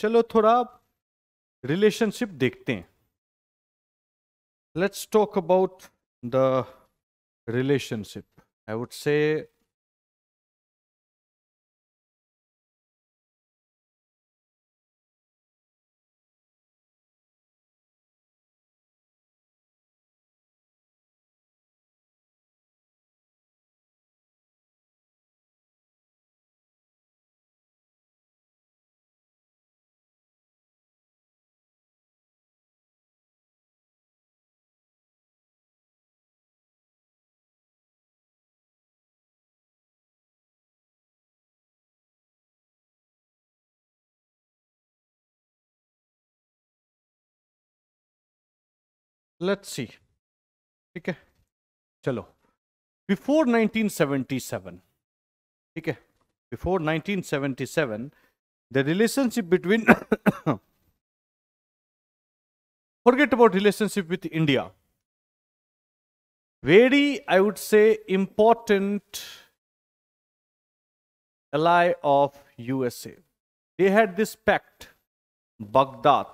चलो थोड़ा रिलेशनशिप देखते हैं let's talk about the relationship I would say Let's see. है चलो बिफोर 1977 ठीक है 1977 the relationship between forget about relationship with india very i would say important ally of usa they had this pact baghdad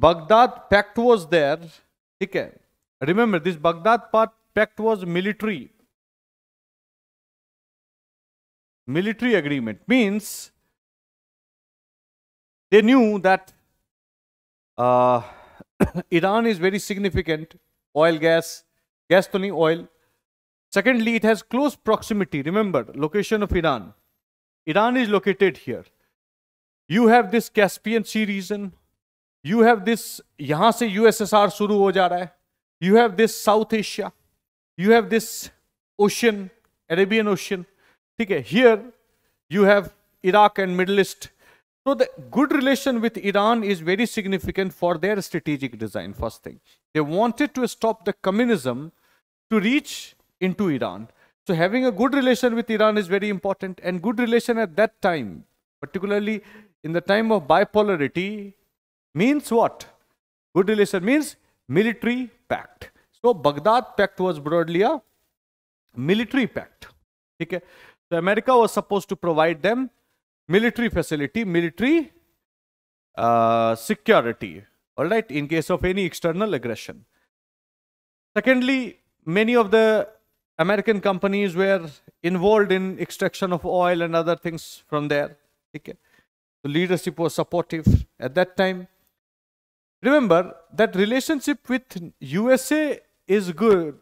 baghdad pact was there okay. remember this baghdad pact was military military agreement means they knew that uh, Iran is very significant oil gas gas to oil secondly it has close proximity remember location of Iran Iran is located here you have this Caspian Sea region you have this. यहां से USSR शुरू हो जा रहा है you have this South Asia you have ocean, ocean Arabian ocean ठीक है here you have Iraq and So the good relation with Iran is very significant for their strategic design, first thing. They wanted to stop the communism to reach into Iran. So having a good relation with Iran is very important and good relation at that time, particularly in the time of bipolarity, means what? Good relation means military pact. So Baghdad Pact was broadly a military pact. Okay? So America was supposed to provide them military facility, military uh, security, all right, in case of any external aggression. Secondly, many of the American companies were involved in extraction of oil and other things from there. Okay. The leadership was supportive at that time. Remember that relationship with USA is good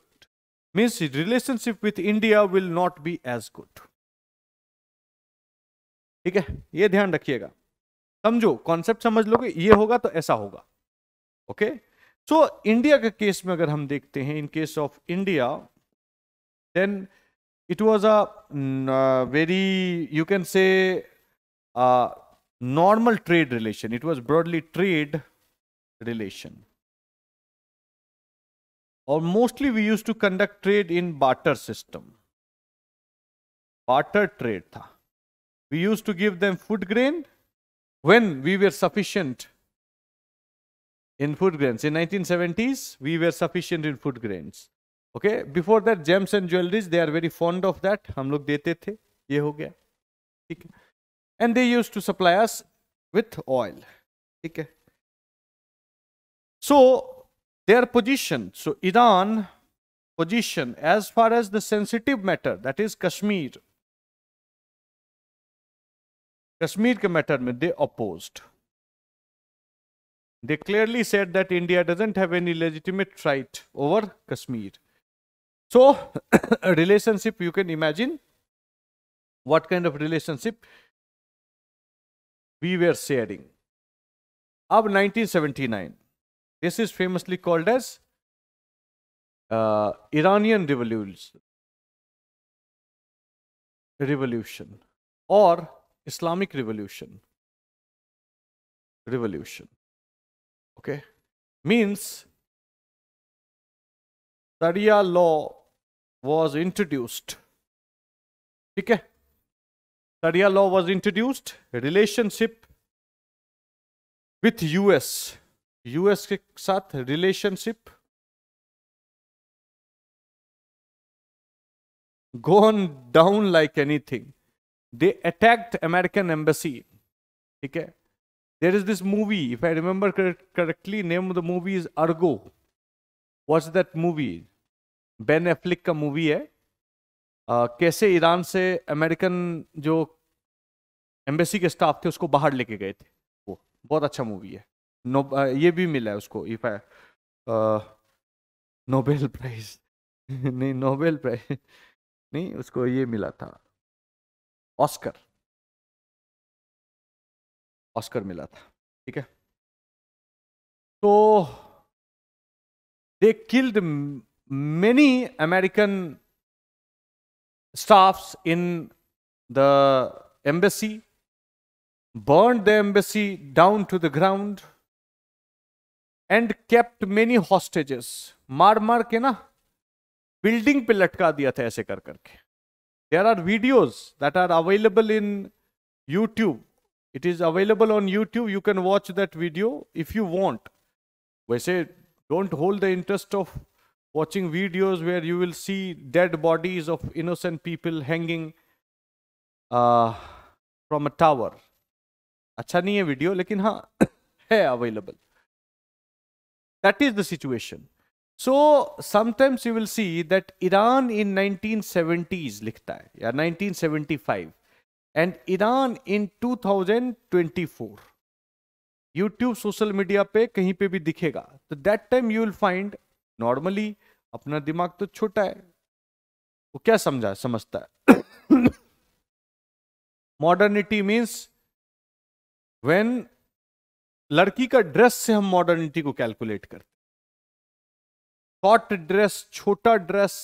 means relationship with India will not be as good. ठीक है ये ध्यान रखिएगा समझो concept समझ लोगे ये होगा तो ऐसा होगा ओके सो इंडिया के केस में अगर हम देखते हैं in case of India then it was a very you can say normal trade relation it was broadly trade relation. Or mostly we used to conduct trade in barter system. Barter trade tha. We used to give them food grain when we were sufficient in food grains. In 1970s, we were sufficient in food grains. Okay, before that gems and jewelries, they are very fond of that. हम And they used to supply us with oil, so their position, so Iran position as far as the sensitive matter that is Kashmir, Kashmir ke matter mein they opposed. They clearly said that India doesn't have any legitimate right over Kashmir. So a relationship you can imagine what kind of relationship we were sharing. Ab 1979 this is famously called as uh, Iranian revolution, revolution or Islamic revolution, revolution. Okay, means Sharia law was introduced. Okay, Sharia law was introduced. Relationship with U.S. US के साथ relationship gone down like anything they attacked American embassy ठीक है there is this movie if I remember correctly name of the movie is Argo watch that movie Ben Affleck का movie है uh, कैसे Iran से American जो embassy के staff थे उसको बाहर लेके गए थे वो बहुत अच्छा मूवी है नो ये भी मिला है उसको इफ आई नोबेल प्राइज नहीं नोबेल प्राइज नहीं उसको ये मिला था ऑस्कर ऑस्कर मिला था ठीक है तो they killed many American staff in the embassy burn the embassy down to the ground and kept many hostages मार मार के ना बिल्डिंग पे लटका दिया था ऐसे कर करके there are videos that are available in YouTube it is available on YouTube you can watch that video if you want वैसे don't hold the interest of watching videos where you will see dead bodies of innocent people hanging from a tower अच्छा नहीं है video लेकिन हाँ है available That is the situation. So sometimes you will see that Iran in 1970s likhta hai ya 1975 and Iran in 2024 YouTube social media pe kahin pe bhi dikhega so that time you will find normally apna dimag to chhota hai wo kya samjha samajhta hai modernity means when लड़की का dress से हम modernity को calculate करते short dress छोटा dress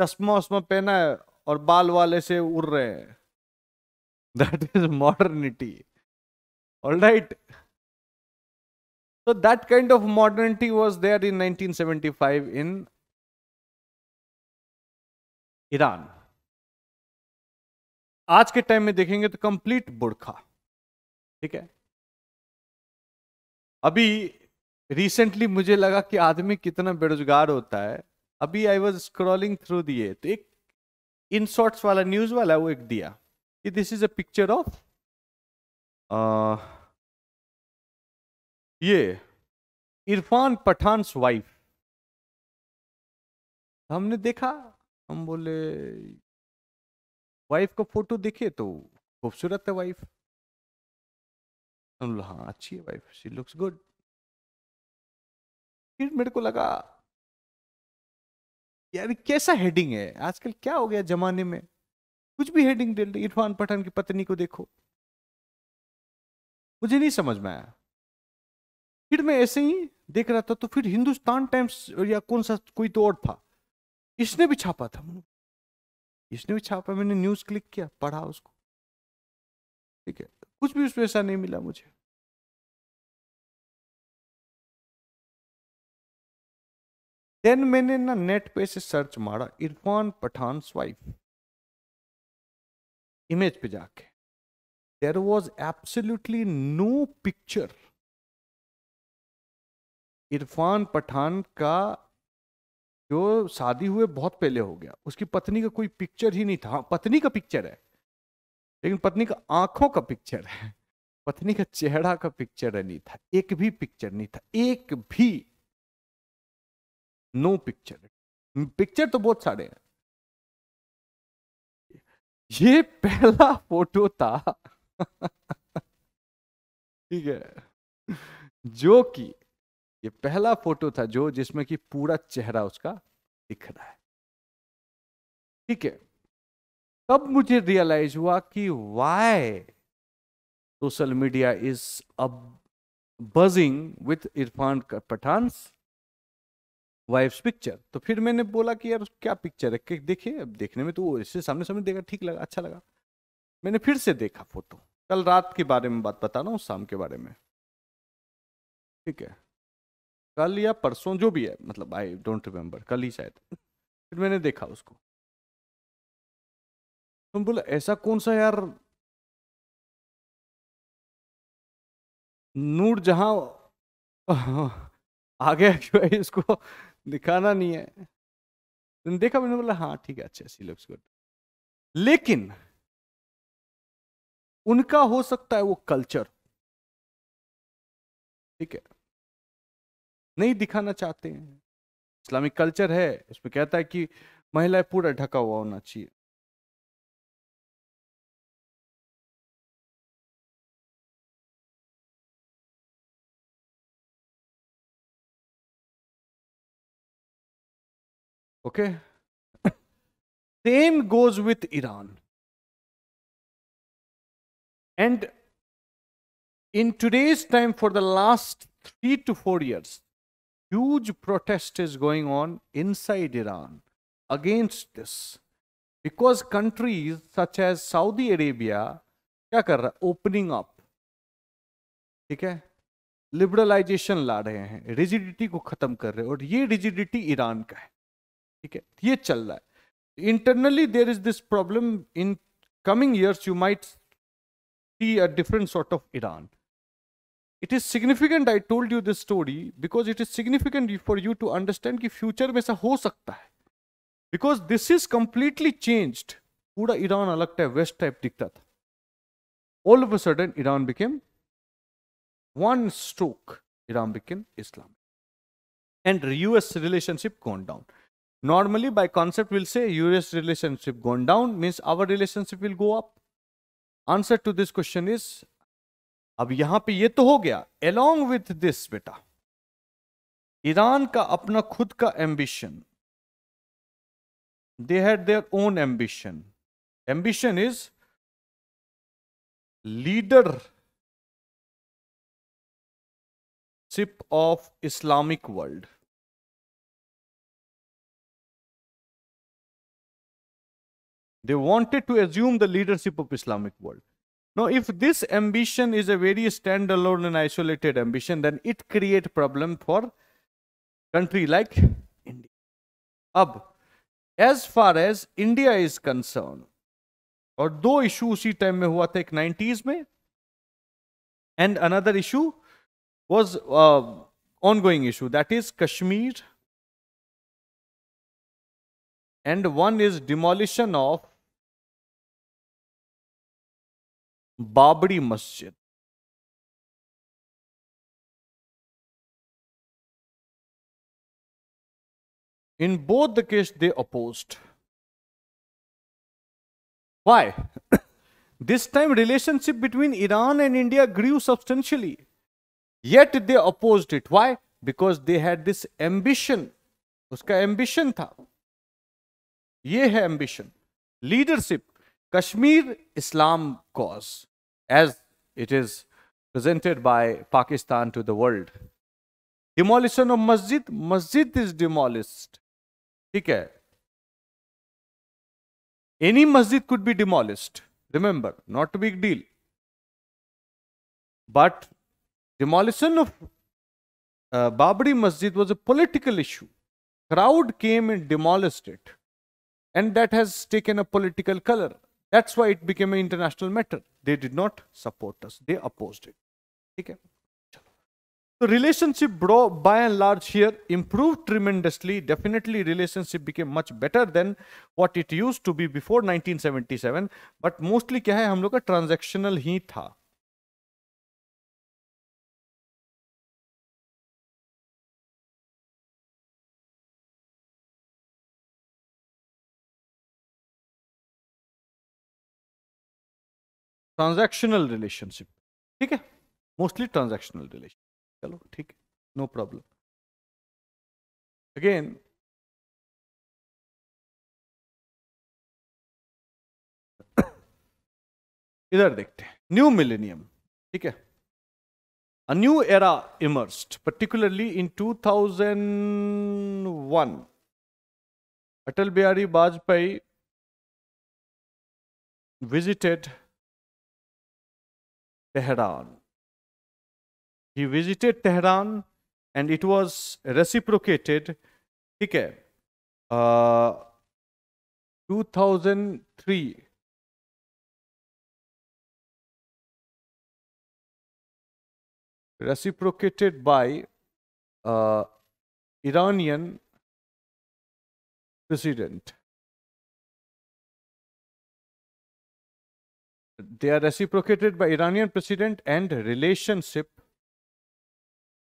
चश्मा उसमें पहना है और बाल वाले से उड़ रहे हैं that is modernity all right So that kind of modernity was there in 1975 in Iran आज के टाइम में देखेंगे तो कंप्लीट बुरखा ठीक है अभी रिसेंटली मुझे लगा कि आदमी कितना बेरोजगार होता है अभी आई वॉज स्क्रॉलिंग थ्रू दिए तो एक इन शॉर्ट्स वाला न्यूज वाला वो एक दिया कि this is a picture of ये इरफान पठानस वाइफ हमने देखा हम बोले वाइफ का फोटो देखे तो खूबसूरत है वाइफ तो हाँ अच्छी है वाइफ शी लुक्स गुड फिर मेरे को लगा यार कैसा हेडिंग है आजकल क्या हो गया जमाने में कुछ भी हेडिंग दे इरफान पठान की पत्नी को देखो मुझे नहीं समझ में आया फिर मैं ऐसे ही देख रहा था तो फिर हिंदुस्तान टाइम्स या कौन सा कोई तो और था इसने भी छापा था इसने भी छापा मैंने न्यूज क्लिक किया पढ़ा उसको ठीक है कुछ भी उसमें ऐसा नहीं मिला मुझे देन मैंने ना नेट पे से सर्च मारा इरफान पठान स्वाइप इमेज पे जाके there was absolutely no picture Irfan Pathan का जो शादी हुए बहुत पहले हो गया उसकी पत्नी का कोई पिक्चर ही नहीं था हाँ, पत्नी का पिक्चर है लेकिन पत्नी का आंखों का पिक्चर है पत्नी का चेहरा का पिक्चर नहीं था एक भी पिक्चर नहीं था एक भी नो पिक्चर पिक्चर तो बहुत सारे हैं ये पहला फोटो था ठीक है जो कि ये पहला फोटो था जो जिसमें कि पूरा चेहरा उसका दिख रहा है ठीक है तब मुझे रियलाइज हुआ कि वाई सोशल मीडिया इज अब buzzing with Irfan Pathan wife's picture तो फिर मैंने बोला कि यार क्या पिक्चर है देखिए अब देखने में तो वो इससे सामने सामने देखा ठीक लगा अच्छा लगा मैंने फिर से देखा फोटो कल रात के बारे में बात बता रहा हूँ शाम के बारे में ठीक है कल या परसों जो भी है मतलब आई डोंट रिमेम्बर कल ही शायद फिर मैंने देखा उसको तुम बोले ऐसा कौन सा यार नूर जहां आगे जो है इसको दिखाना नहीं है देखा मैंने बोला हाँ ठीक है अच्छा सी लुक्स गुड लेकिन उनका हो सकता है वो कल्चर ठीक है नहीं दिखाना चाहते हैं इस्लामिक कल्चर है उसमें कहता है कि महिलाएं पूरा ढका हुआ होना चाहिए okay same goes with iran and in today's time for the last 3 to 4 years huge protest is going on inside iran against this because countries such as saudi arabia क्या कर रहा है ओपनिंग अप ठीक है liberalisation ला रहे हैं rigidity को खत्म कर रहे हैं और ये रिजिडिटी ईरान का है ठीक है ये चल रहा है internally there is this problem in coming years you might see a different sort of Iran it is significant I told you this story because it is significant for you to understand कि future में ऐसा हो सकता है because this is completely changed पूरा Iran अलग type west type दिखता था all of a sudden Iran became one stroke Iran became Islam and US relationship gone down Normally by concept we'll say US relationship gone down means our relationship will go up. Answer to this question is अब यहां पे ये तो हो गया along with this बेटा Iran का अपना खुद का they had their own ambition. Ambition is leadership of Islamic world. They wanted to assume the leadership of Islamic world. Now, if this ambition is a very standalone and isolated ambition, then it create problem for country like India. Ab, as far as India is concerned, और दो issue उसी time में हुआ था 90s में and another issue was ongoing issue that is Kashmir and one Babri Masjid in both the case they oppose why this time relationship between Iran and India grew substantially yet they oppose it why because they had this ambition उसका ambition था ये है ambition leadership Kashmir Islam cause, as it is presented by Pakistan to the world. Demolition of masjid, masjid is demolished. Okay, any masjid could be demolished remember not a big deal but demolition of uh, babri masjid was a political issue crowd came and demolished it and that has taken a political color that's why it became an international matter. They did not support us. They opposed it. Okay. The relationship bro, by and large here improved tremendously. Definitely relationship became much better than what it used to be before 1977. But mostly क्या है हम लोग का transactional ही था. Transactional relationship ठीक है mostly transactional relation चलो ठीक है नो प्रॉब्लम अगेन इधर देखते हैं न्यू मिलेनियम ठीक है a new era emerged, particularly in 2001. Atal Bihari Vajpayee visited Tehran. He visited Tehran and it was reciprocated. Okay. Uh, 2003 reciprocated by uh, Iranian president. They are reciprocated by Iranian president and relationship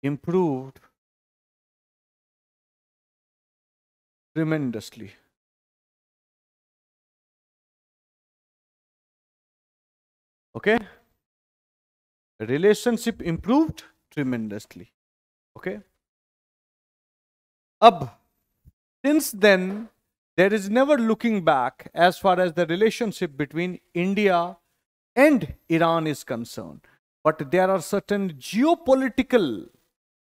improved tremendously. Okay? Relationship improved tremendously. Okay? Ab, since then, there is never looking back as far as the relationship between India and Iran is concerned. But there are certain geopolitical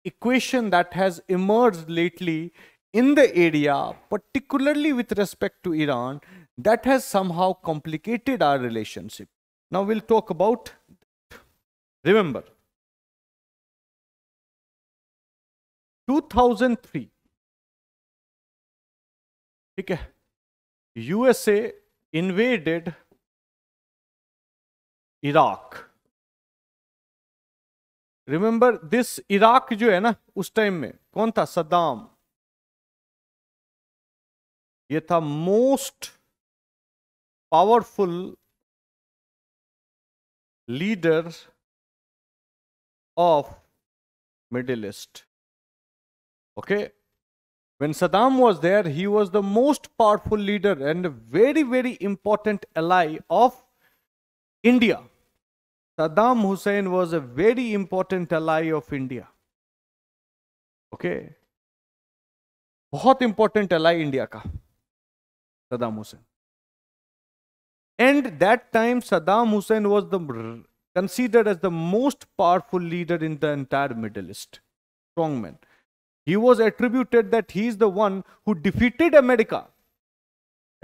equation that has emerged lately in the area, particularly with respect to Iran, that has somehow complicated our relationship. Now we'll talk about. That. Remember, 2003 Okay, USA invaded Iraq remember this Iraq जो है ना उस time में कौन था Saddam ये था most powerful leader of Middle East okay when saddam was there he was the most powerful leader and a very very important ally of india Saddam Hussein was a very important ally of India. Okay. very important ally India ka Saddam Hussein. And that time, Saddam Hussein was the, considered as the most powerful leader in the entire Middle East. Strongman. He was attributed that he is the one who defeated America.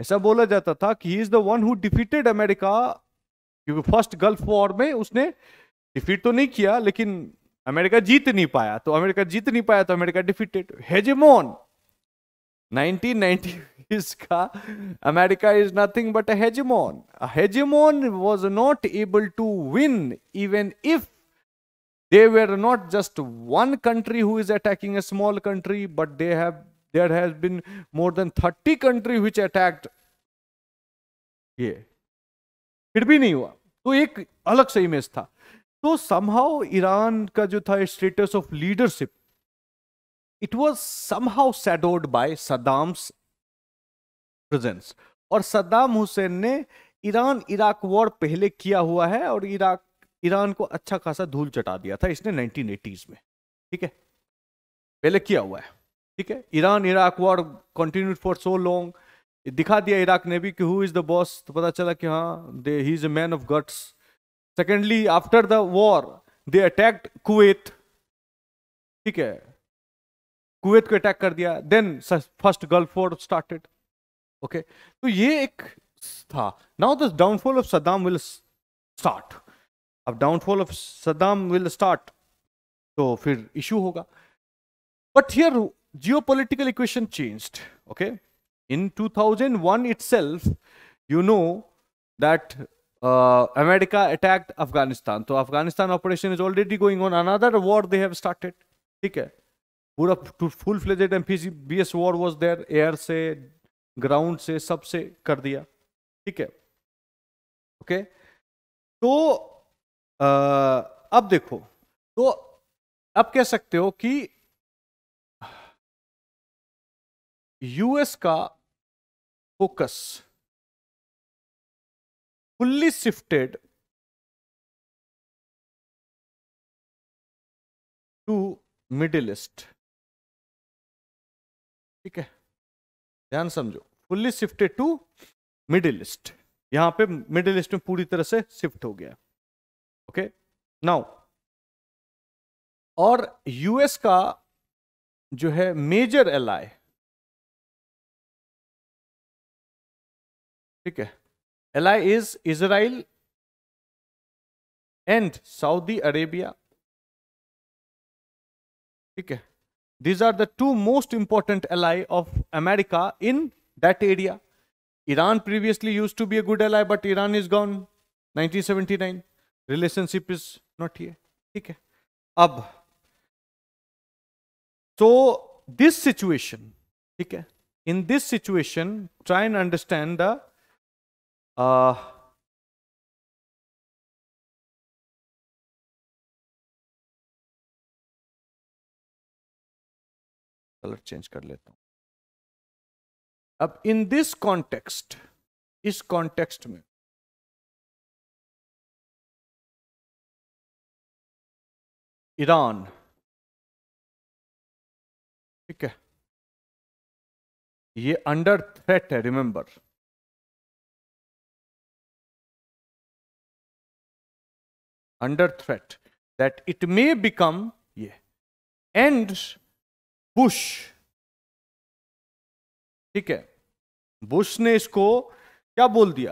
ऐसा बोला जाता था कि he is the one who defeated America. क्योंकि first Gulf war में उसने defeat तो नहीं किया लेकिन अमेरिका जीत नहीं पाया तो अमेरिका जीत नहीं पाया तो अमेरिका डिफीटेड हेजेमोन 1990 का America is nothing but a hegemon hegemon was not able to win even if they were not just one country who is attacking a small country but they have there has been more than thirty country which attacked ये फिर भी नहीं हुआ तो एक अलग से image था तो समहाउ ईरान का जो था status of leadership it was somehow shadowed by Saddam's presence और सद्दाम हुसैन ने ईरान इराक वॉर पहले किया हुआ है और इराक ईरान को अच्छा खासा धूल चटा दिया था इसने नाइनटीन एटीज में ठीक है पहले किया हुआ है ठीक है Iran Iraq war continued for so long दिखा दिया इराक ने भी कि हु इज़ द बॉस तो पता चला कि हाँ they he is a man of guts secondly after the war they attacked Kuwait ठीक है कुवैत को अटैक कर दिया then first Gulf war started okay तो ये एक था now the downfall of Saddam will start अब downfall of Saddam will start तो फिर इशू होगा but here geopolitical equation changed okay in 2001 itself you know that uh, america attacked afghanistan so afghanistan operation is already going on another war they have started ठीक है पूरा full fledged एमपीसीबीएस war was there air से ground से सब से कर दिया ठीक है ओके okay? तो uh, ab dekho तो अब कह सकते हो कि यूएस का focus fully shifted to Middle East ठीक है ध्यान समझो fully shifted to Middle East यहां पे मिडिल ईस्ट में पूरी तरह से शिफ्ट हो गया ओके नाउ और यूएस का जो है मेजर एलाय ठीक है ally is Israel and Saudi Arabia ठीक है these are the two most important ally of America in that area Iran previously use to be a good ally but Iran is gone 1979 relationship is not he ठीक है अब तो this situation ठीक है in this situation try and understand the Uh, colour change कर लेता हूं अब इन दिस कॉन्टेक्स्ट इस कॉन्टेक्स्ट में ईरान ठीक है ये अंडर थ्रेट है remember under threat that it may become yeah, and Bush ठीक है बुश ने इसको क्या बोल दिया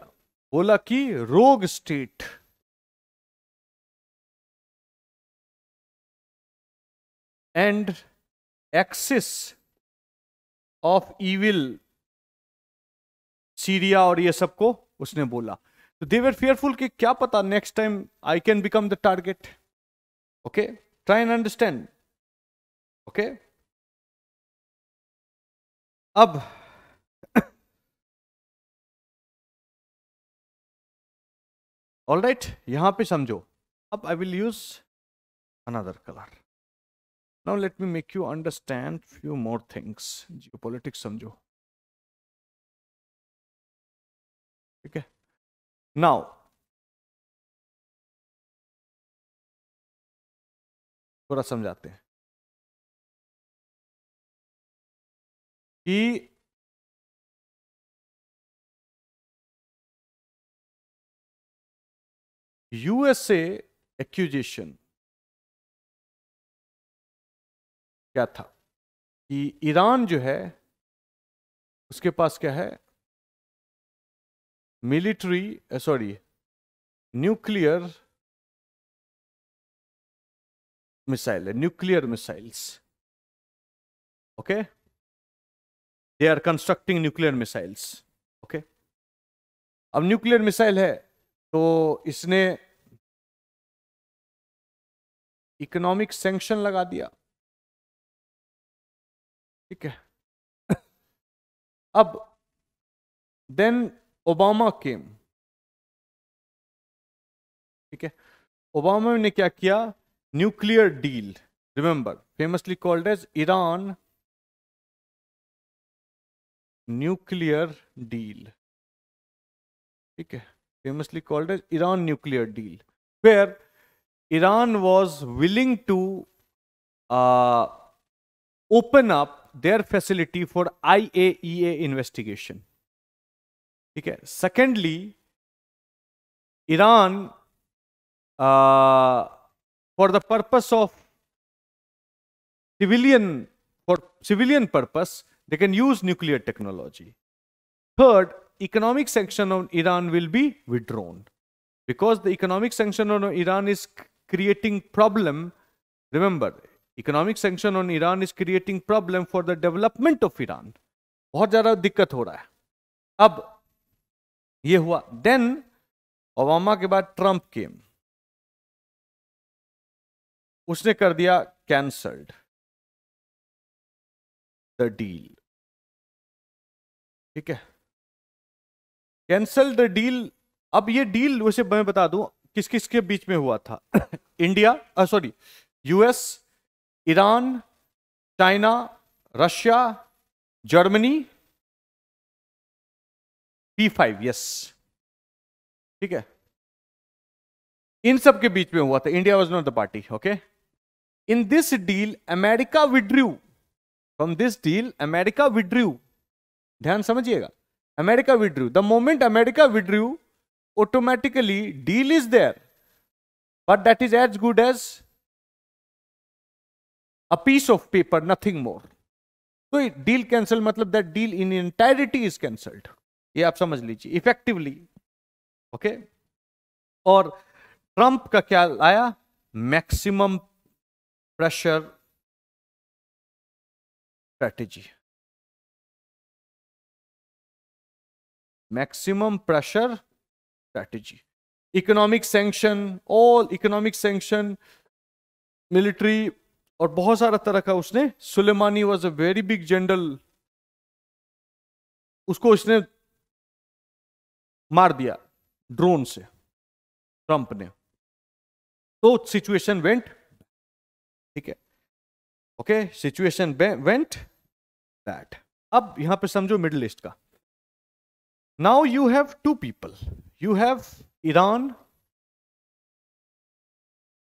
बोला कि rogue state and axis of evil Syria और ये सबको उसने बोला तो दे फियरफुल फेयरफुल कि क्या पता next time I can become the target okay try and understand okay अब ऑल राइट right, यहां पे समझो अब I will use another colour now let me make you understand few more things geo समझो ठीक है Now, थोड़ा समझाते हैं कि यूएसए एक्यूजेशन क्या था कि ईरान जो है उसके पास क्या है military uh, sorry nuclear missile nuclear missiles okay they are constructing nuclear missiles okay ab nuclear missile hai to isne economic sanction laga diya theek hai ab then Obama came ठीक है Obama ने क्या किया nuclear deal remember famously called as Iran nuclear deal ठीक है famously called as Iran nuclear deal fair Iran was willing to open up their facility for I A E A investigation ठीक है secondly Iran for the purpose of for civilian purpose they can use nuclear technology third economic sanction on iran will be withdrawn because the economic sanction on iran is creating problem remember economic sanction on iran is creating problem for the development of iran बहुत ज़्यादा दिक्कत हो रहा है अब ये हुआ then Obama के बाद ट्रंप केम उसने कर दिया कैंसल्ड द डील ठीक है कैंसल द डील अब ये डील वैसे मैं बता दूं किस किस के बीच में हुआ था India sorry US Iran China Russia Germany P five yes ठीक है इन सब के बीच में हुआ था India was not the party okay in this deal America withdrew from this deal America withdrew ध्यान समझिएगा America withdrew the moment America withdrew automatically deal is there but that is as good as a piece of paper nothing more तो deal cancel मतलब that deal in entirety is cancelled ये आप समझ लीजिए effectively okay और Trump का क्या आया maximum pressure strategy maximum pressure strategy economic sanction all economic sanction military और बहुत सारा तरह का उसने Soleimani was a very big general उसको उसने मार दिया ड्रोन से ट्रंप ने तो सिचुएशन वेंट ठीक है ओके सिचुएशन वेंट दैट अब यहां पे समझो मिडिल ईस्ट का now you have two people you have Iran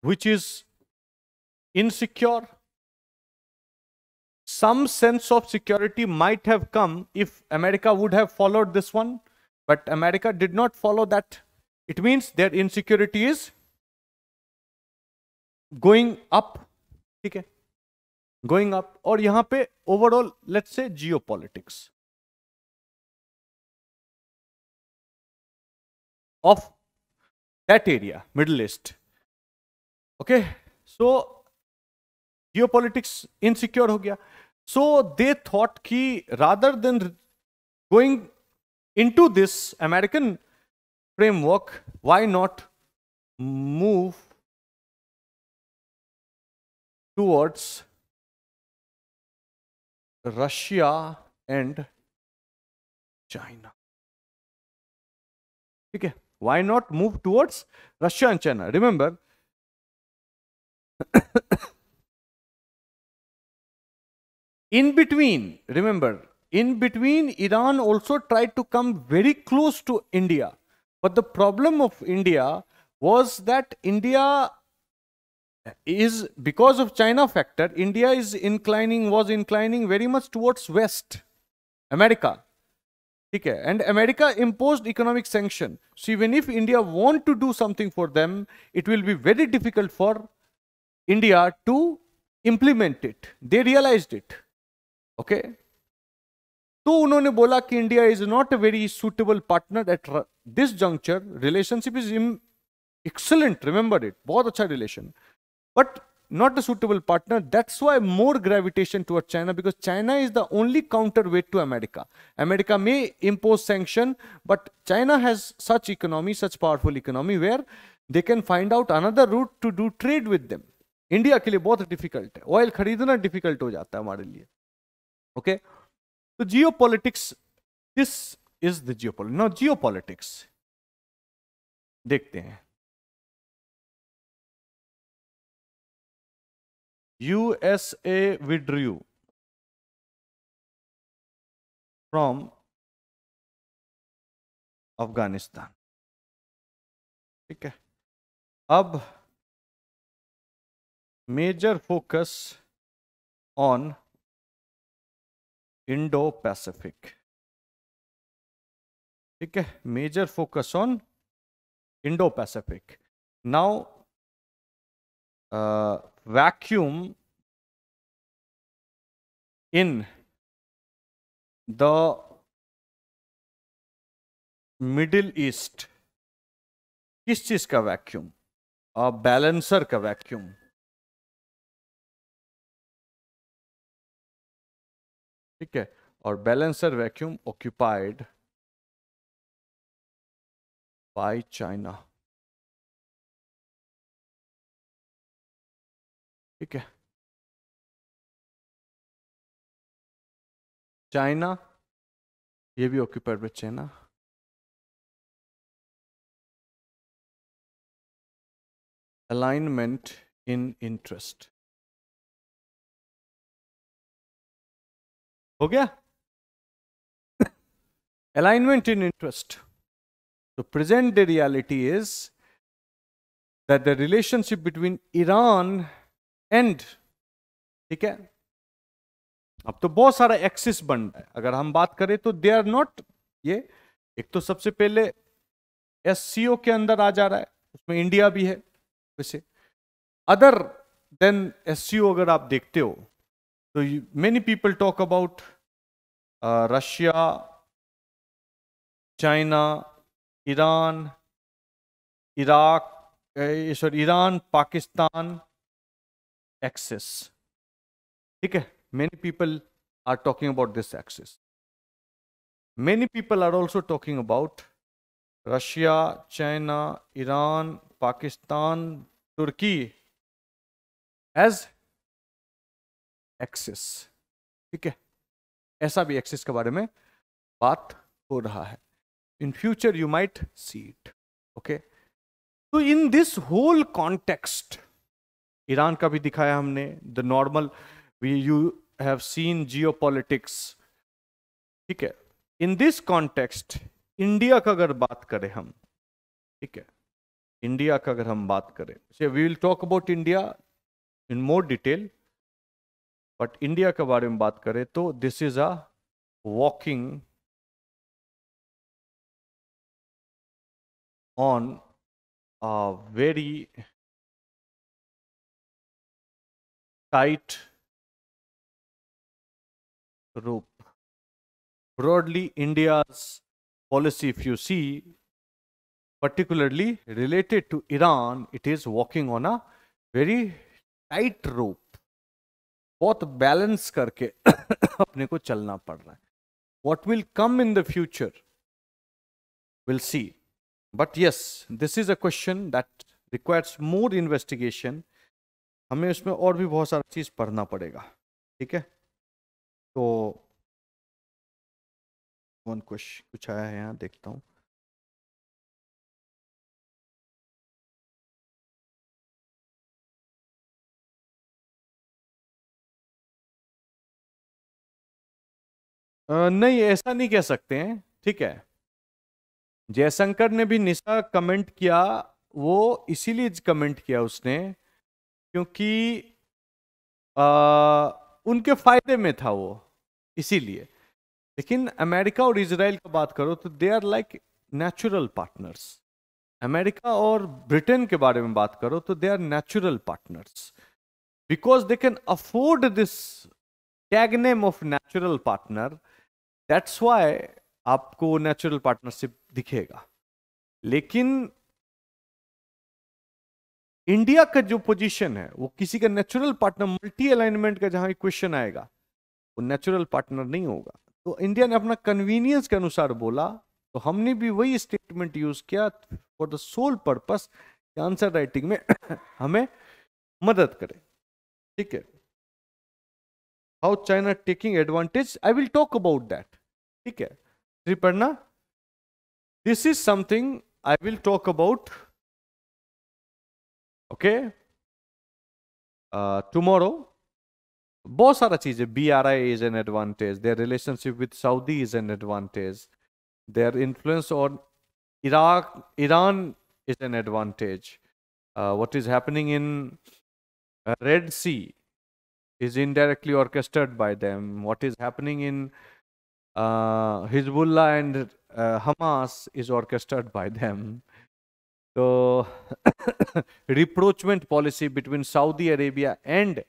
which is insecure some sense of security might have come if America would have followed this one but america did not follow that it means their insecurity is going up okay going up or here overall let's say geopolitics of that area middle east okay so geopolitics insecure ho gaya. so they thought ki rather than going into this American framework, why not move towards Russia and China? Okay, why not move towards Russia and China? Remember, in between, remember, in between, Iran also tried to come very close to India. But the problem of India was that India is because of China factor, India is inclining, was inclining very much towards West, America. Okay. And America imposed economic sanction. So even if India want to do something for them, it will be very difficult for India to implement it. They realized it. Okay. तो उन्होंने बोला कि India is not a very suitable partner at this juncture relationship is इम excellent remember it बहुत अच्छा relation but not a suitable partner that's why more gravitation toward China because China is the only counterweight to America America में impose sanction but China has such economy such powerful economy where they can find out another route to do trade with them India के लिए बहुत difficult है oil खरीदना difficult हो जाता है हमारे लिए ओके okay? तो politics this is the geo geopolitics now politics देखते हैं यूएसए विड्रू फ्रॉम अफगानिस्तान ठीक है अब major focus on Indo Pacific ठीक है major focus on Indo Pacific now vacuum in the middle east किस चीज का वैक्यूम बैलेंसर का वैक्यूम ठीक है और balancer vacuum occupied by China ठीक है चाइना ये भी occupied by China alignment in interest हो गया अलाइनमेंट इन इंटरेस्ट तो present day reality is that the relationship between Iran and ठीक है अब तो बहुत सारा एक्सिस बन रहा है अगर हम बात करें तो दे आर नॉट ये एक तो सबसे पहले एस के अंदर आ जा रहा है उसमें इंडिया भी है वैसे अदर देन एस अगर आप देखते हो So you, many people talk about uh, Russia, China, Iran, Iraq, uh, sorry, Iran, Pakistan axis. Okay, many people are talking about this axis. Many people are also talking about Russia, China, Iran, Pakistan, Turkey as axis ठीक है ऐसा भी axis के बारे में बात हो रहा है in future you might see it okay तो in this whole context Iran का भी दिखाया हमने the normal we you have seen geo ठीक है इन दिस कॉन्टेक्स्ट इंडिया का अगर बात करें हम ठीक है इंडिया का अगर हम बात करें we will talk about India in more detail but India के बारे में बात करें तो this is a walking on a very tight rope. Broadly, India's policy, if you see, particularly related to Iran, it is walking on a very tight rope. बहुत balance करके अपने को चलना पड़ रहा है what will come in the future will see but yes this is a question that requires more investigation हमें उसमें और भी बहुत सारा चीज़ पढ़ना पड़ेगा ठीक है तो वन क्वेश्चन कुछ आया है यहाँ देखता हूँ नहीं ऐसा नहीं कह सकते हैं ठीक है जयशंकर ने भी निशा कमेंट किया वो इसीलिए कमेंट किया उसने क्योंकि आ, उनके फायदे में था वो इसीलिए लेकिन अमेरिका और इसराइल का बात करो तो they are like natural partners America और ब्रिटेन के बारे में बात करो तो they are natural partners because they can afford this tag name of natural partner that's why आपको नेचुरल पार्टनरशिप दिखेगा लेकिन इंडिया का जो पोजीशन है वो किसी का नेचुरल पार्टनर मल्टी अलाइनमेंट का जहां क्वेश्चन आएगा वो नेचुरल पार्टनर नहीं होगा तो इंडिया ने अपना कन्वीनियंस के अनुसार बोला तो हमने भी वही स्टेटमेंट यूज किया for the sole purpose answer writing में हमें मदद करे ठीक है how China taking advantage I will talk about that ठीक है Triparna this is something I will talk about okay tomorrow बहुत सारा चीजें B R I is an advantage their relationship with Saudi is an advantage their influence on Iraq Iran is an advantage what is happening in red sea is indirectly orchestrated by them what is happening in Hezbollah uh, and uh, Hamas is orchestrated by them. So, reproachment policy between Saudi Arabia and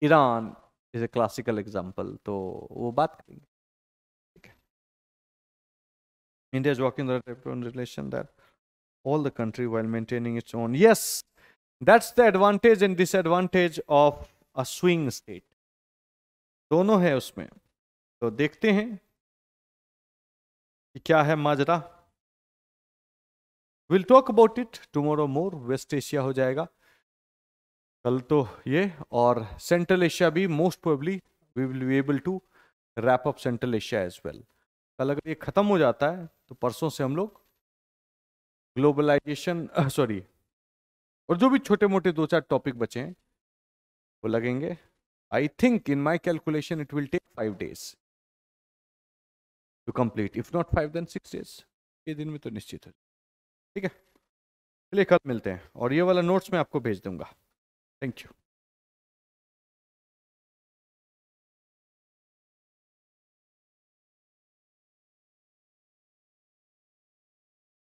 Iran is a classical example. तो वो बात करेंगे India is working on the relation that all the country while maintaining its own. Yes, that's the advantage and disadvantage of a swing state. दोनों है उसमें तो देखते हैं कि क्या है माजरा will talk about it tomorrow more West Asia हो जाएगा कल तो ये और सेंट्रल एशिया भी most probably we will be able to wrap up central Asia as well कल अगर ये ख़त्म हो जाता है तो परसों से हम लोग ग्लोबलाइजेशन सॉरी और जो भी छोटे मोटे दो चार टॉपिक बचे हैं वो लगेंगे I think in my calculation it will take five days to complete if not five then six days ये दिन में तो निश्चित है ठीक है चलिए कल मिलते हैं और ये वाला नोट्स मैं आपको भेज दूंगा थैंक यू